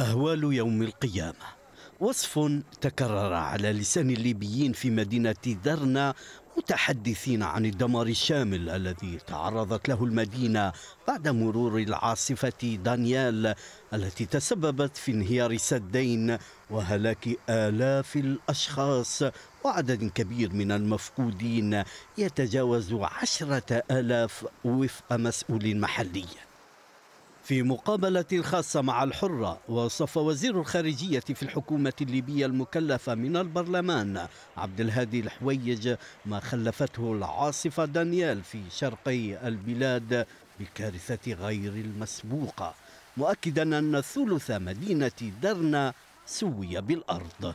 أهوال يوم القيامة وصف تكرر على لسان الليبيين في مدينة درنا متحدثين عن الدمار الشامل الذي تعرضت له المدينة بعد مرور العاصفة دانيال التي تسببت في انهيار سدين وهلاك آلاف الأشخاص وعدد كبير من المفقودين يتجاوز عشرة آلاف وفق مسؤول محلي في مقابلة خاصة مع الحرة وصف وزير الخارجية في الحكومة الليبية المكلفة من البرلمان عبد الهادي الحويج ما خلفته العاصفة دانيال في شرقي البلاد بكارثة غير المسبوقة مؤكدا أن ثلث مدينة درنا سوي بالأرض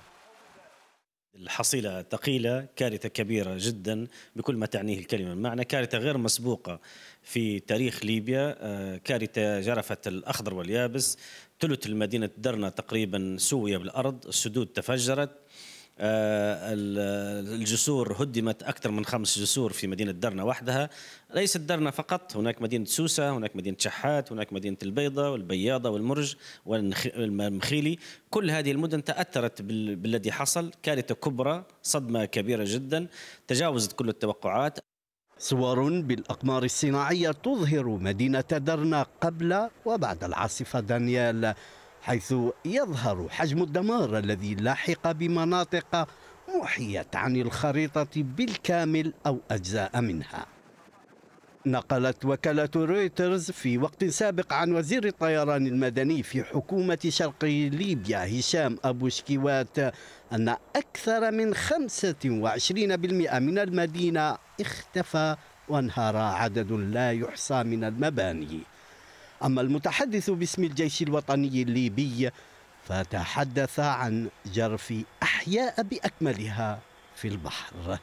الحصيلة ثقيلة كارثة كبيرة جدا بكل ما تعنيه الكلمة معنى كارثة غير مسبوقة في تاريخ ليبيا آه، كارثة جرفت الأخضر واليابس ثلث المدينة درنا تقريبا سوية بالأرض السدود تفجرت آه، الجسور هدمت أكثر من خمس جسور في مدينة درنا وحدها ليست درنا فقط هناك مدينة سوسة هناك مدينة شحات هناك مدينة البيضة والبياضة والمرج والمخيلي كل هذه المدن تأثرت بالذي حصل كارثة كبرى صدمة كبيرة جدا تجاوزت كل التوقعات صور بالأقمار الصناعية تظهر مدينة درنا قبل وبعد العاصفة دانيال حيث يظهر حجم الدمار الذي لاحق بمناطق محيت عن الخريطة بالكامل أو أجزاء منها نقلت وكالة رويترز في وقت سابق عن وزير الطيران المدني في حكومة شرق ليبيا هشام أبو شكيوات أن أكثر من 25% من المدينة اختفى وانهار عدد لا يحصى من المباني أما المتحدث باسم الجيش الوطني الليبي فتحدث عن جرف أحياء بأكملها في البحر